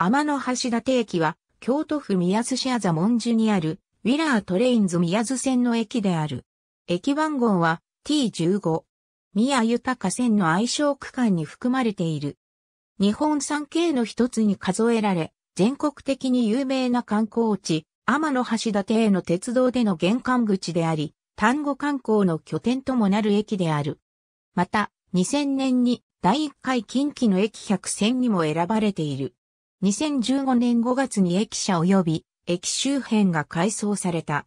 天の橋立駅は、京都府宮津市麻門文樹にある、ウィラートレインズ宮津線の駅である。駅番号は T15。宮豊線の愛称区間に含まれている。日本三景の一つに数えられ、全国的に有名な観光地、天の橋立への鉄道での玄関口であり、単語観光の拠点ともなる駅である。また、2000年に第1回近畿の駅100選にも選ばれている。2015年5月に駅舎及び駅周辺が改装された。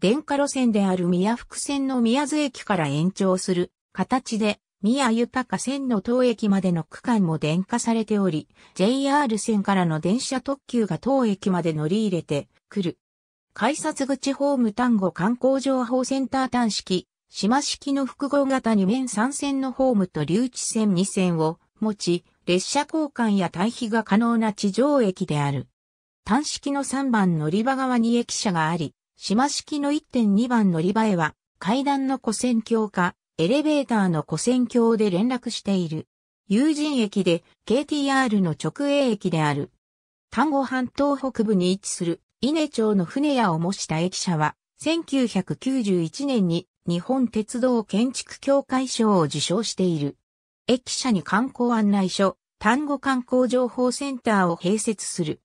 電化路線である宮福線の宮津駅から延長する形で宮豊線の当駅までの区間も電化されており、JR 線からの電車特急が当駅まで乗り入れてくる。改札口ホーム単語観光情報センター単式、島式の複合型2面3線のホームと留置線2線を持ち、列車交換や退避が可能な地上駅である。単式の3番乗り場側に駅舎があり、島式の1.2番乗り場へは階段の古線橋かエレベーターの古線橋で連絡している。有人駅で KTR の直営駅である。丹後半島北部に位置する稲町の船屋を模した駅舎は、1991年に日本鉄道建築協会賞を受賞している。駅舎に観光案内所、単語観光情報センターを併設する。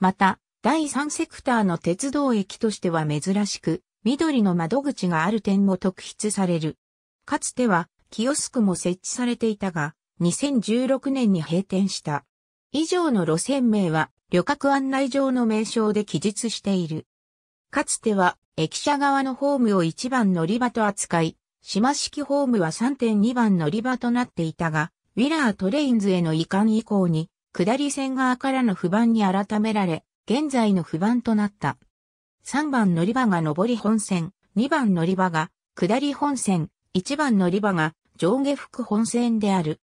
また、第三セクターの鉄道駅としては珍しく、緑の窓口がある点も特筆される。かつては、キオスクも設置されていたが、2016年に閉店した。以上の路線名は、旅客案内上の名称で記述している。かつては、駅舎側のホームを一番乗り場と扱い、島式ホームは3.2番乗り場となっていたが、ウィラートレインズへの移管以降に、下り線側からの不番に改められ、現在の不番となった。3番乗り場が上り本線、2番乗り場が下り本線、1番乗り場が上下副本線である。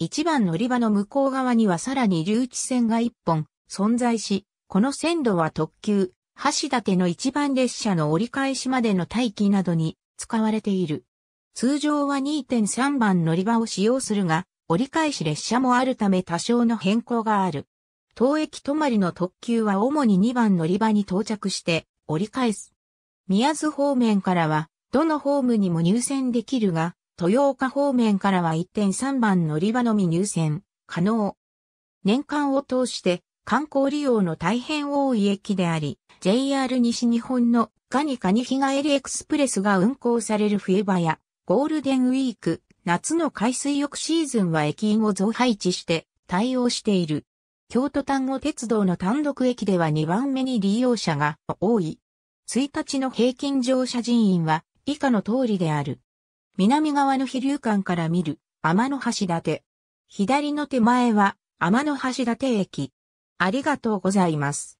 1番乗り場の向こう側にはさらに留置線が1本存在し、この線路は特急、橋立の1番列車の折り返しまでの待機などに使われている。通常は2.3番乗り場を使用するが、折り返し列車もあるため多少の変更がある。当駅止まりの特急は主に2番乗り場に到着して折り返す。宮津方面からは、どのホームにも入線できるが、豊岡方面からは1.3番乗り場のみ入線可能。年間を通して観光利用の大変多い駅であり、JR 西日本のガニカニ日帰りエクスプレスが運行される冬場やゴールデンウィーク、夏の海水浴シーズンは駅員を増配置して対応している。京都丹後鉄道の単独駅では2番目に利用者が多い。1日の平均乗車人員は以下の通りである。南側の飛龍館から見る天の橋立。左の手前は天の橋立駅。ありがとうございます。